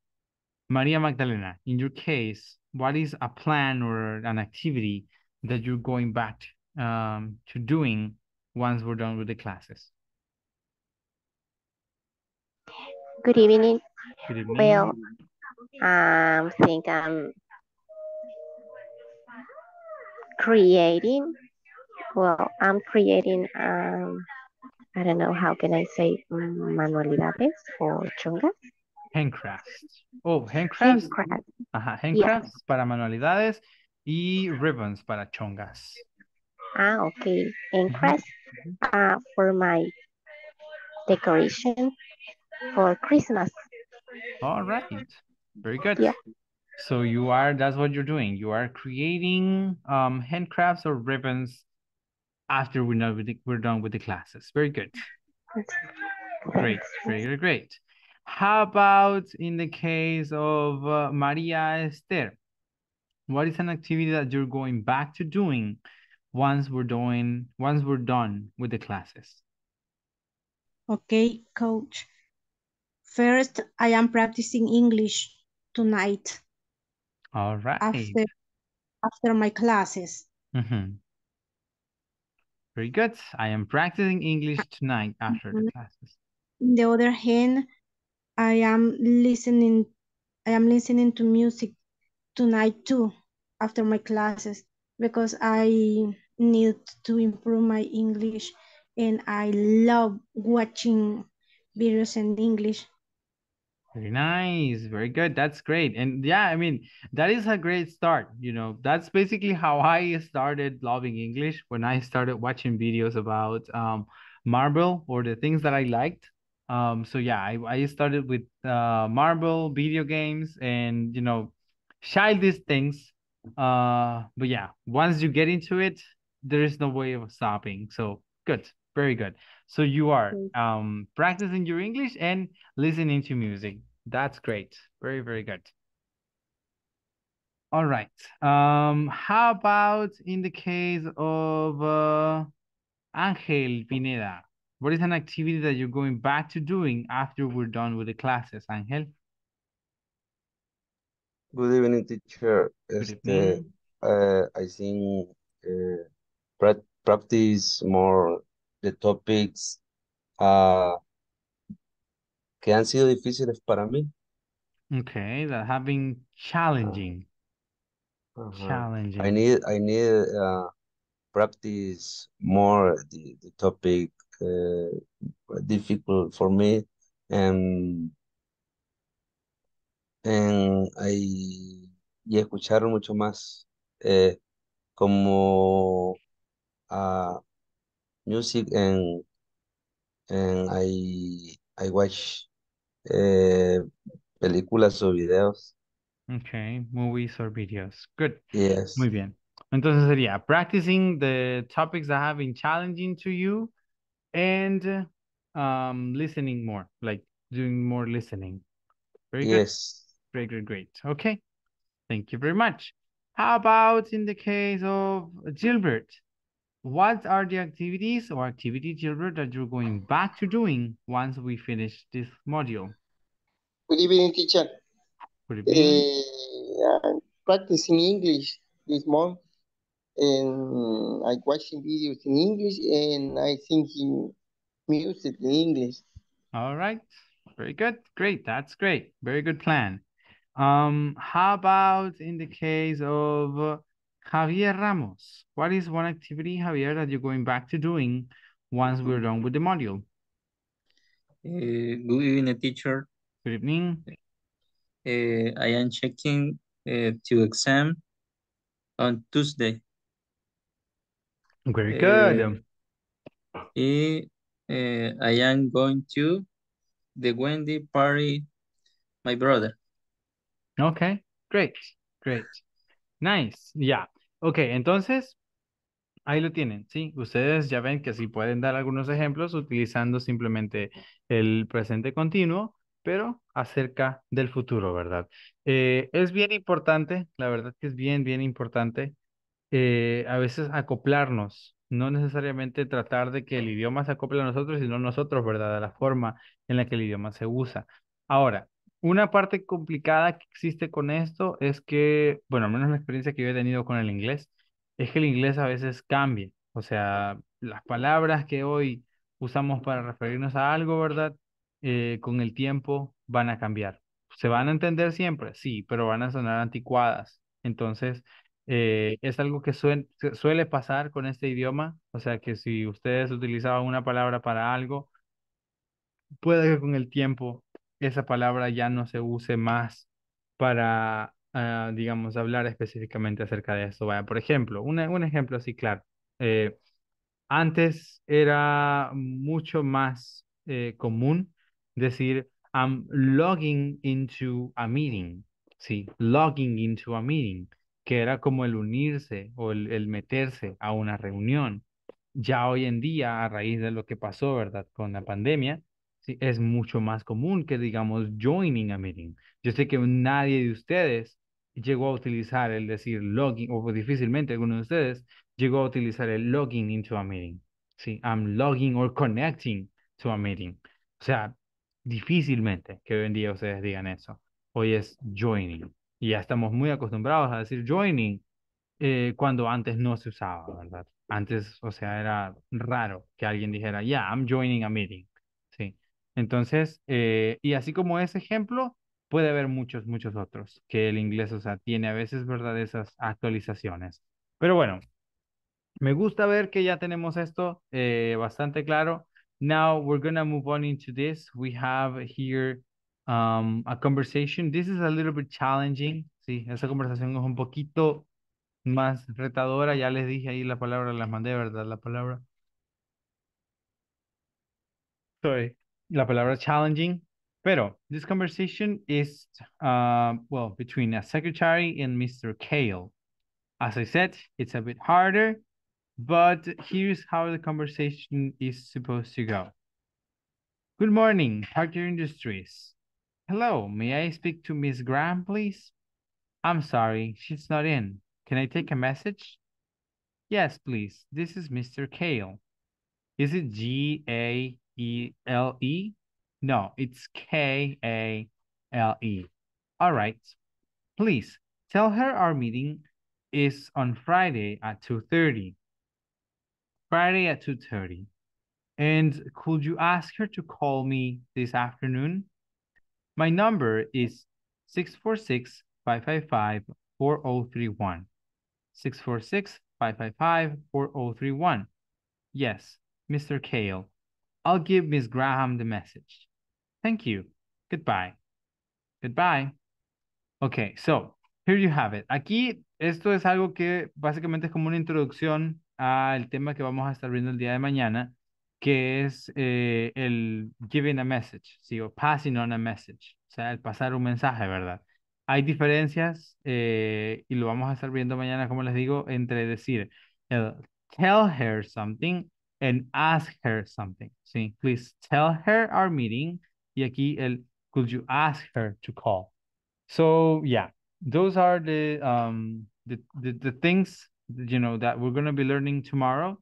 Maria Magdalena. In your case, what is a plan or an activity that you're going back um, to doing once we're done with the classes? Good evening. Good evening. Well, I um, think I'm creating, well, I'm creating, um, I don't know, how can I say manualidades or chungas? Handcrafts. Oh, handcrafts. Handcrafts. Ajá, handcrafts yeah. para manualidades y ribbons para chongas. Ah, okay. Handcrafts uh, for my decoration for Christmas. All right. Very good. Yeah. So you are, that's what you're doing. You are creating um, handcrafts or ribbons after we're we're done with the classes. Very good. Great, very, very great. How about in the case of uh, Maria Esther? What is an activity that you're going back to doing once we're doing, once we're done with the classes? Okay, coach. First, I am practicing English tonight. All right. After, after my classes. Mm -hmm. Very good. I am practicing English tonight after mm -hmm. the classes. On the other hand, I am listening I am listening to music tonight too after my classes because I need to improve my English and I love watching videos in English very nice. Very good. That's great. And yeah, I mean, that is a great start. You know, that's basically how I started loving English when I started watching videos about um, marble or the things that I liked. Um, so yeah, I, I started with uh, marble, video games, and, you know, childish things. Uh, but yeah, once you get into it, there is no way of stopping. So good. Very good. So you are um, practicing your English and listening to music. That's great. Very, very good. All right. Um, how about in the case of uh, Angel Pineda? What is an activity that you're going back to doing after we're done with the classes, Angel? Good evening, teacher. Uh, I think uh, practice more the topics uh, que han sido difíciles para mí. Okay, that have been challenging. Challenging. I need I need uh, practice more the, the topic uh, difficult for me and and I y escuchar mucho más eh, como uh, music and and I I watch eh, películas o videos. Okay, movies or videos. Good. Yes. bien. Entonces sería practicing the topics that have been challenging to you and um, listening more, like doing more listening. Very good. Yes. Great, great, great. Okay. Thank you very much. How about in the case of Gilbert? What are the activities or activity children that you're going back to doing once we finish this module? Good evening, teacher. Good eh, evening. Uh, practicing English this month and I watching videos in English and I singing music in English. All right. Very good. Great. That's great. Very good plan. Um, how about in the case of Javier Ramos, what is one activity, Javier, that you're going back to doing once we're done with the module? Uh, good evening, teacher. Good evening. Uh, I am checking uh, to exam on Tuesday. Very uh, good. Eh, uh, I am going to the Wendy party, my brother. Okay, great, great. Nice, ya. Ok, entonces, ahí lo tienen, ¿sí? Ustedes ya ven que sí pueden dar algunos ejemplos utilizando simplemente el presente continuo, pero acerca del futuro, ¿verdad? Eh, es bien importante, la verdad que es bien, bien importante eh, a veces acoplarnos, no necesariamente tratar de que el idioma se acople a nosotros, sino nosotros, ¿verdad? A la forma en la que el idioma se usa. Ahora, una parte complicada que existe con esto es que, bueno, al menos la experiencia que yo he tenido con el inglés, es que el inglés a veces cambia. O sea, las palabras que hoy usamos para referirnos a algo, ¿verdad? Eh, con el tiempo van a cambiar. Se van a entender siempre, sí, pero van a sonar anticuadas. Entonces, eh, es algo que suele pasar con este idioma. O sea, que si ustedes utilizaban una palabra para algo, puede que con el tiempo esa palabra ya no se use más para, ah, digamos, hablar específicamente acerca de eso. Vaya, por ejemplo, un ejemplo así claro. Eh, antes era mucho más eh, común decir, I'm logging into a meeting. Sí, logging into a meeting, que era como el unirse o el, el meterse a una reunión. Ya hoy en día, a raíz de lo que pasó, ¿verdad? Con la pandemia, Sí, es mucho más común que, digamos, joining a meeting. Yo sé que nadie de ustedes llegó a utilizar el decir logging, o difícilmente alguno de ustedes llegó a utilizar el logging into a meeting. Sí, I'm logging or connecting to a meeting. O sea, difícilmente que hoy en día ustedes digan eso. Hoy es joining. Y ya estamos muy acostumbrados a decir joining eh, cuando antes no se usaba, ¿verdad? Antes, o sea, era raro que alguien dijera, yeah, I'm joining a meeting. Entonces, eh, y así como ese ejemplo, puede haber muchos, muchos otros que el inglés, o sea, tiene a veces, ¿verdad? Esas actualizaciones. Pero bueno, me gusta ver que ya tenemos esto eh, bastante claro. Now we're going to move on into this. We have here um, a conversation. This is a little bit challenging. Sí, esa conversación es un poquito más retadora. Ya les dije ahí la palabra, las mandé, ¿verdad? La palabra. Sorry. la palabra challenging. Pero this conversation is, uh, well, between a secretary and Mr. Kale. As I said, it's a bit harder, but here's how the conversation is supposed to go. Good morning, Parker Industries. Hello, may I speak to Miss Graham, please? I'm sorry, she's not in. Can I take a message? Yes, please. This is Mr. Kale. Is it G A E L E. No, it's K A L E. All right. Please tell her our meeting is on Friday at 2.30. Friday at 2.30. And could you ask her to call me this afternoon? My number is 646-555-4031. 646-555-4031. Yes, Mr. Kale. I'll give Miss Graham the message. Thank you. Goodbye. Goodbye. Ok, so, here you have it. Aquí, esto es algo que básicamente es como una introducción al tema que vamos a estar viendo el día de mañana, que es eh, el giving a message, ¿sí? passing on a message, o sea, el pasar un mensaje, ¿verdad? Hay diferencias, eh, y lo vamos a estar viendo mañana, como les digo, entre decir el tell her something and ask her something. See, please tell her our meeting. Y aquí el, could you ask her to call? So yeah, those are the um the, the, the things you know that we're gonna be learning tomorrow.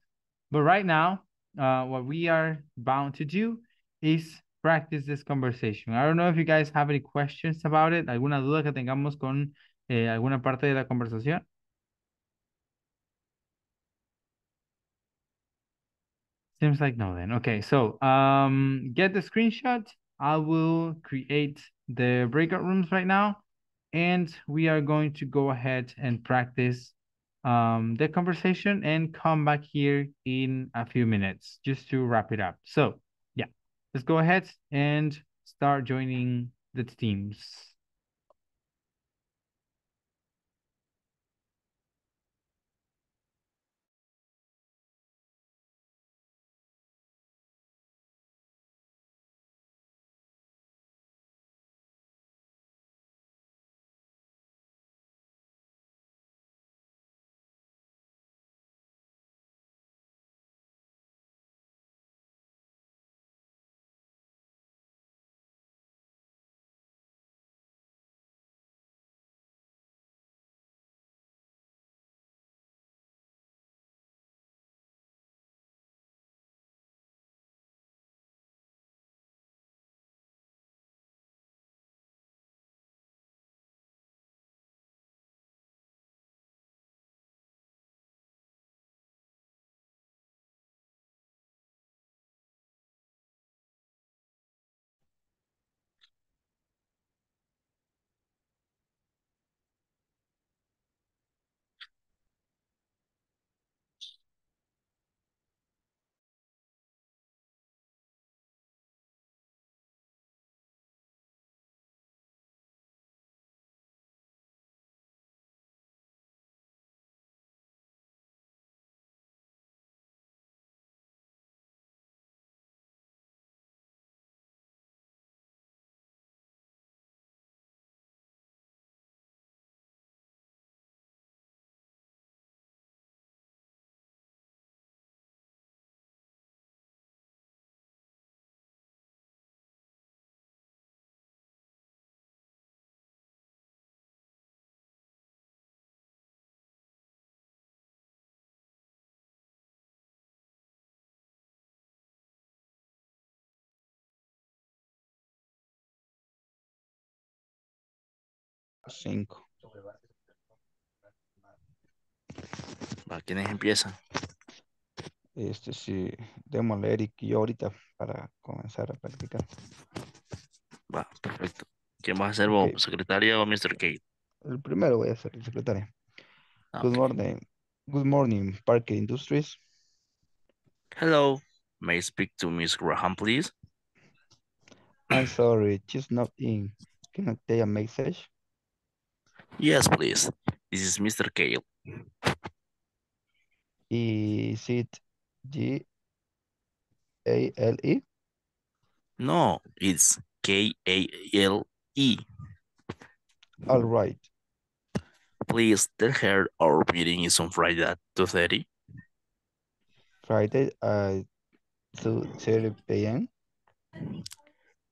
But right now, uh, what we are bound to do is practice this conversation. I don't know if you guys have any questions about it. ¿Alguna duda que tengamos con eh, alguna parte de la conversación? Seems like no then. Okay, so um, get the screenshot. I will create the breakout rooms right now. And we are going to go ahead and practice um, the conversation and come back here in a few minutes just to wrap it up. So yeah, let's go ahead and start joining the teams. Cinco. ¿A quiénes Este sí, démosle Eric y yo ahorita para comenzar a practicar. Va, perfecto. ¿Quién va a ser vos, secretaria o Mr. Kate? El primero voy a ser el secretario. Ah, good morning. Good morning, Parker Industries. Hello. May I speak to Miss Graham, please? I'm sorry, she's not in. Can I take a message? Yes, please. This is Mr. Kale. Is it G A L E? No, it's K A L E. All right. Please tell her our meeting is on Friday at 2.30. Friday at 2.30 p.m.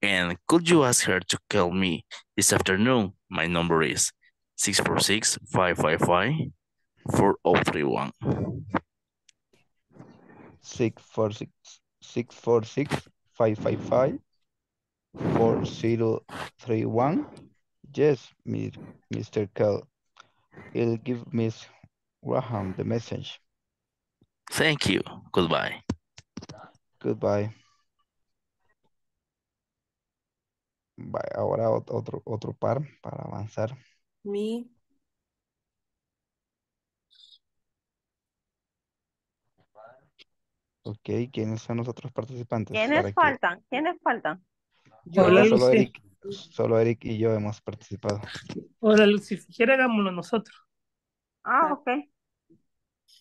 And could you ask her to call me this afternoon? My number is 646 555 4031. 646 555 4031. Yes, Mr. Kell. He'll give Miss Graham the message. Thank you. Goodbye. Goodbye. Bye. Ahora otro, otro par para avanzar. Ok, ¿quiénes son los otros participantes? ¿Quiénes faltan? ¿Quiénes faltan? solo Eric, y yo hemos participado. Hola, Si quiere, hagámoslo nosotros. Ah, ok.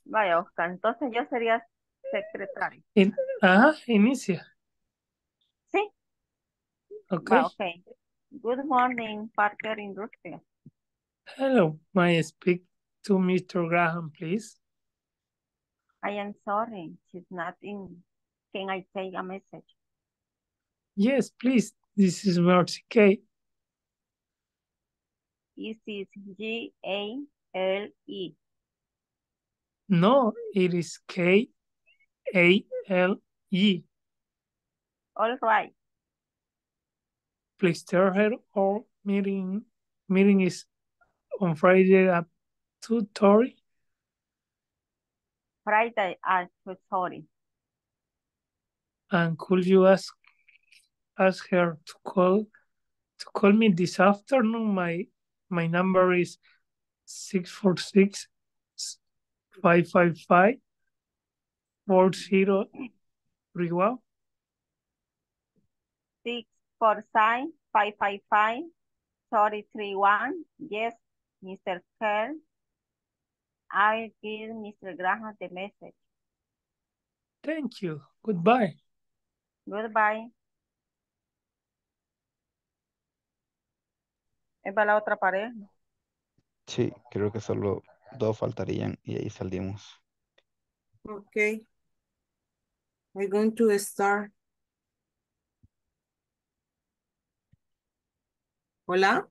Vaya, Oscar. Entonces yo sería secretario. Ah, Ajá, inicia. Sí, Ok. Good morning, Parker Industria. Hello, may I speak to Mr. Graham, please? I am sorry, she's not in. Can I take a message? Yes, please. This is Mercy K. This is G A L E. No, it is K A L E. All right. Please tell her our meeting meeting is on Friday at 2.30? Friday at 2.30. And could you ask ask her to call to call me this afternoon? My my number is 646 555 4031. 645 555 Yes, Mr. Kell I give Mr. Graham the message. Thank you. Goodbye. Goodbye. ¿Es para la otra pared? Sí, creo que solo dos faltarían y ahí salimos. Ok We're going to start. Hola.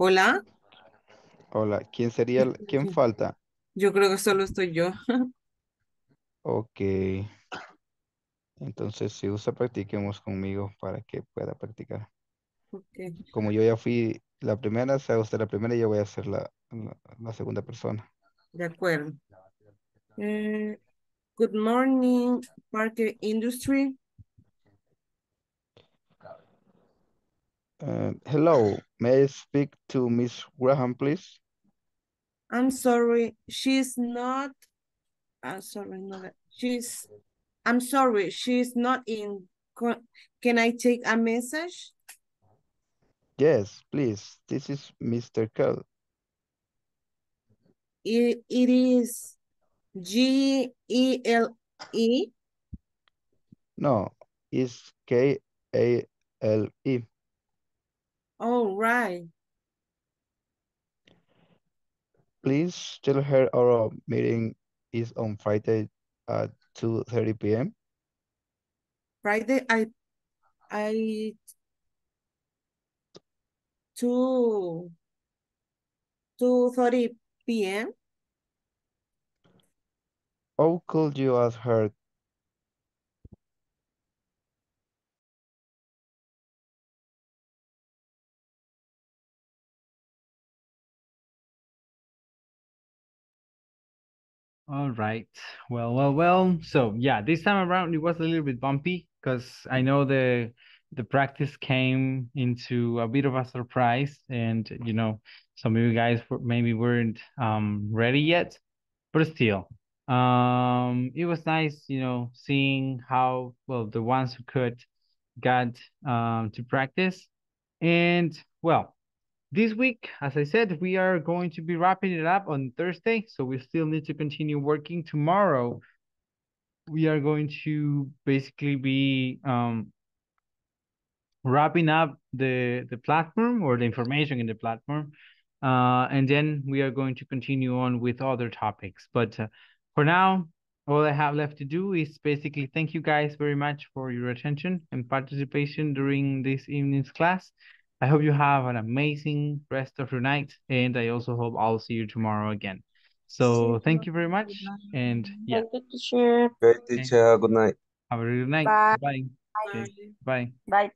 Hola. Hola, ¿quién sería, el- quién falta? Yo creo que solo estoy yo. Ok, entonces si usa practiquemos conmigo para que pueda practicar. Como yo ya fui la primera, sea usted la primera y yo voy a ser la, la- segunda persona. De acuerdo. Eh, good morning, Parker Industry. Uh, hello, may I speak to Miss Graham, please? I'm sorry, she's not, I'm sorry, no, she's, I'm sorry, she's not in, can I take a message? Yes, please, this is Mr. Kell. It, it is E L E. No, it's K-A-L-E. All oh, right. Please tell her our meeting is on Friday at 2.30 p.m. Friday, I, I, two, 2.30 p.m. How could you ask her All right. Well, well, well. So yeah, this time around it was a little bit bumpy because I know the the practice came into a bit of a surprise, and you know some of you guys maybe weren't um ready yet, but still, um, it was nice, you know, seeing how well the ones who could got um to practice, and well, this week, as I said, we are going to be wrapping it up on Thursday, so we still need to continue working tomorrow. We are going to basically be um, wrapping up the, the platform or the information in the platform, uh, and then we are going to continue on with other topics. But uh, for now, all I have left to do is basically thank you guys very much for your attention and participation during this evening's class. I hope you have an amazing rest of your night. And I also hope I'll see you tomorrow again. So thank you very much. And yeah. Thank you, teacher. Great teacher. Good night. Have a good night. Bye. Bye. Bye. Bye. Bye.